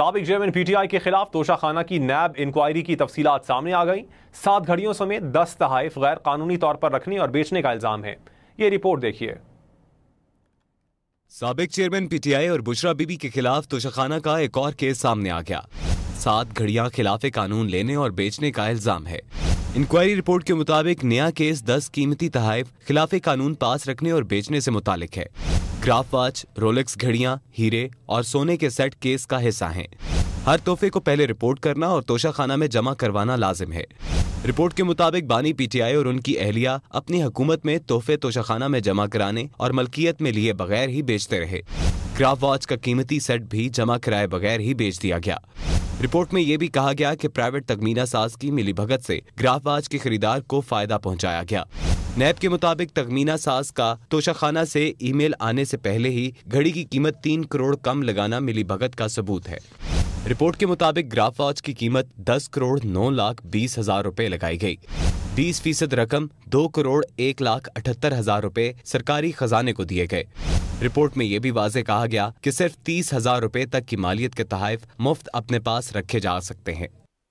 सबक chairman PTI के खिलाफ तोशाखाना की नैब इंक्वायरी की तफसीत सामने आ गई सात घड़ियों समेत दस तहाइफ गैर कानूनी तौर पर रखने और बेचने का इल्जाम है ये रिपोर्ट देखिए सबक चेयरमैन पीटीआई और बुशरा बीबी के खिलाफ तोशाखाना का एक और केस सामने आ गया सात घड़िया खिलाफ कानून लेने और बेचने का इल्जाम है इंक्वायरी रिपोर्ट के मुताबिक नया केस दस कीमती तहाइफ खिलाफ कानून पास रखने और बेचने से मुतालिक है ग्राफ वॉच रोलेक्स घड़ियां हीरे और सोने के सेट केस का हिस्सा हैं हर तोहफे को पहले रिपोर्ट करना और तोशाखाना में जमा करवाना लाजिम है रिपोर्ट के मुताबिक बानी पीटीआई और उनकी अहलिया अपनी हुकूमत में तोहफे तोशाखाना में जमा कराने और मलकियत में लिए बगैर ही बेचते रहे ग्राफ वॉच का कीमती सेट भी जमा कराए बगैर ही बेच दिया गया रिपोर्ट में ये भी कहा गया कि प्राइवेट तकमीना साज की मिलीभगत से ग्राफ वॉच के खरीदार को फायदा पहुंचाया गया नैब के मुताबिक तगमीना सास का तोशाखाना से ईमेल आने से पहले ही घड़ी की कीमत तीन करोड़ कम लगाना मिली भगत का सबूत है रिपोर्ट के मुताबिक ग्राफ वॉच की कीमत 10 करोड़ 9 लाख बीस हजार रूपए लगाई गई 20 फीसद रकम 2 करोड़ एक लाख अठहत्तर हजार रूपए सरकारी खजाने को दिए गए रिपोर्ट में ये भी वाजे कहा गया कि सिर्फ तीस हजार रूपए तक की मालियत के तहफ मुफ्त अपने पास रखे जा सकते हैं